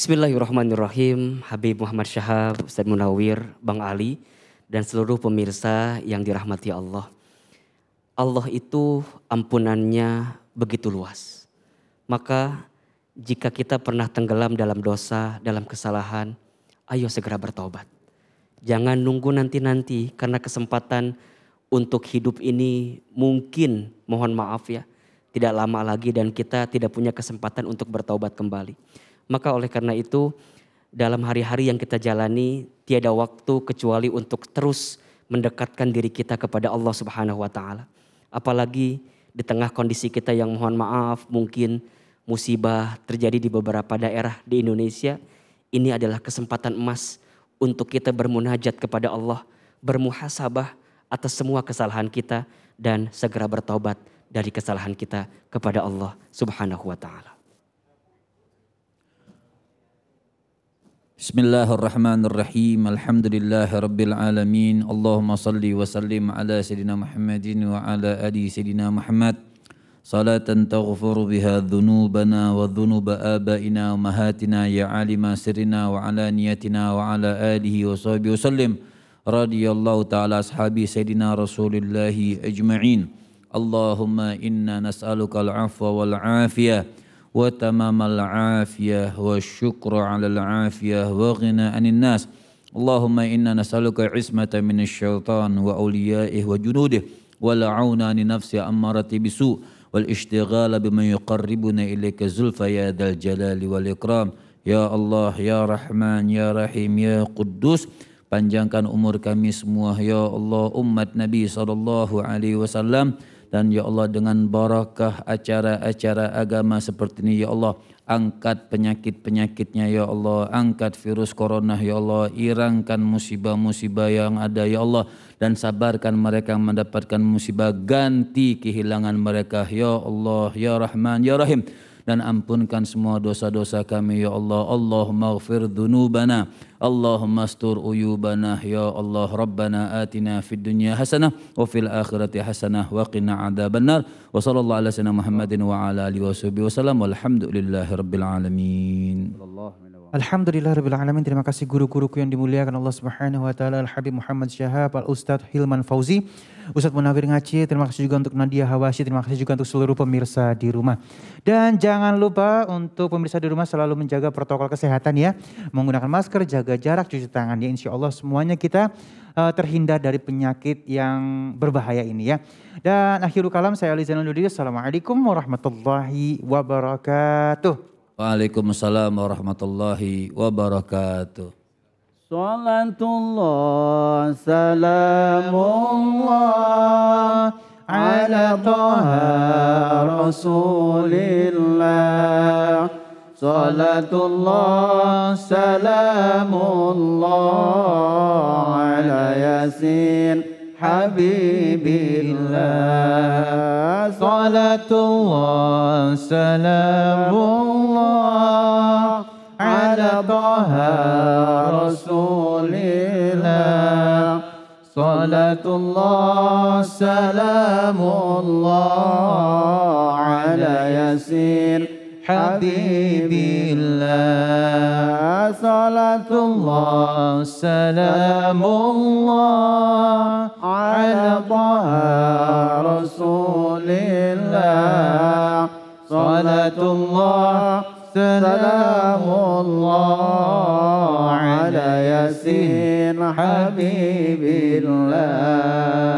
Bismillahirrahmanirrahim, Habib Muhammad Syahab, Ustaz Munawir, Bang Ali, dan seluruh pemirsa yang dirahmati Allah. Allah itu ampunannya begitu luas. Maka jika kita pernah tenggelam dalam dosa, dalam kesalahan, ayo segera bertobat. Jangan nunggu nanti-nanti karena kesempatan untuk hidup ini mungkin mohon maaf ya, tidak lama lagi dan kita tidak punya kesempatan untuk bertobat kembali. Maka oleh karena itu dalam hari-hari yang kita jalani tiada waktu kecuali untuk terus mendekatkan diri kita kepada Allah Subhanahu wa taala. Apalagi di tengah kondisi kita yang mohon maaf mungkin musibah terjadi di beberapa daerah di Indonesia, ini adalah kesempatan emas untuk kita bermunajat kepada Allah, bermuhasabah atas semua kesalahan kita dan segera bertobat dari kesalahan kita kepada Allah Subhanahu wa taala. Bismillahirrahmanirrahim. Alhamdulillahirabbilalamin. Allahumma salli wa sallim ala sayidina Muhammadin wa ala ali sayidina Muhammad. Salatan taghfiru biha dhunubana wa dhunuba abaina wa mahatina ya alima sirrina wa ala niyatina wa ala alihi wa sahbihi wasallim. Radiyallahu ta'ala ashabi sayidina Rasulillahi ajma'in. Allahumma inna nas'aluka al-'afwa wal 'afiyah. وتمام العافية والشكر على العافية وغنى عن الناس اللهم إنا نسألك عصمة من الشيطان وأوليائه وجنوده والعون عن نفس أمارة بسوء والاشتغال بما يقربنا إليك زلفى يا ذا الجلال والإكرام يا الله يا رحمن يا رحيم يا قدوس panjangkan umur kami semua ya Allah umat Nabi sallallahu alaihi wasallam dan ya Allah dengan barakah acara-acara agama seperti ini ya Allah angkat penyakit-penyakitnya ya Allah angkat virus corona ya Allah irangkan musibah-musibah yang ada ya Allah dan sabarkan mereka yang mendapatkan musibah ganti kehilangan mereka ya Allah ya Rahman ya Rahim dan ampunkan semua dosa-dosa kami ya Allah Allah maghfir dunubana. Allah astur uyubana ya Allah Rabbana atina fid dunya hasanah wa fil akhirati hasanah wa qina adhaban nar wa sallallahu ala sayyidina Muhammadin wa ala alihi wa sahbihi wa sallam walhamdulillahi rabbil alamin Alamin Terima kasih guru-guruku yang dimuliakan Allah Subhanahu Wa Taala. Al-Habib Muhammad Syahab, Al-Ustadz Hilman Fauzi, Ustadz Munawir Ngaci. Terima kasih juga untuk Nadia Hawasi. Terima kasih juga untuk seluruh pemirsa di rumah. Dan jangan lupa untuk pemirsa di rumah selalu menjaga protokol kesehatan ya. Menggunakan masker, jaga jarak, cuci tangan ya. Insya Allah semuanya kita uh, terhindar dari penyakit yang berbahaya ini ya. Dan akhirul kalam saya Ali Zainal Assalamualaikum warahmatullahi wabarakatuh. Waalaikumsalam warahmatullahi wabarakatuh. Salatullah salamullah ala toha rasulillah. Salatullah salamullah ala yasin habibillah. Salatullah salamullah. صلاة الله سلام الله على يسير حبيب الله صلاة الله سلام الله على طه رسول الله صلاة الله سلام الله على يسير حبيب الله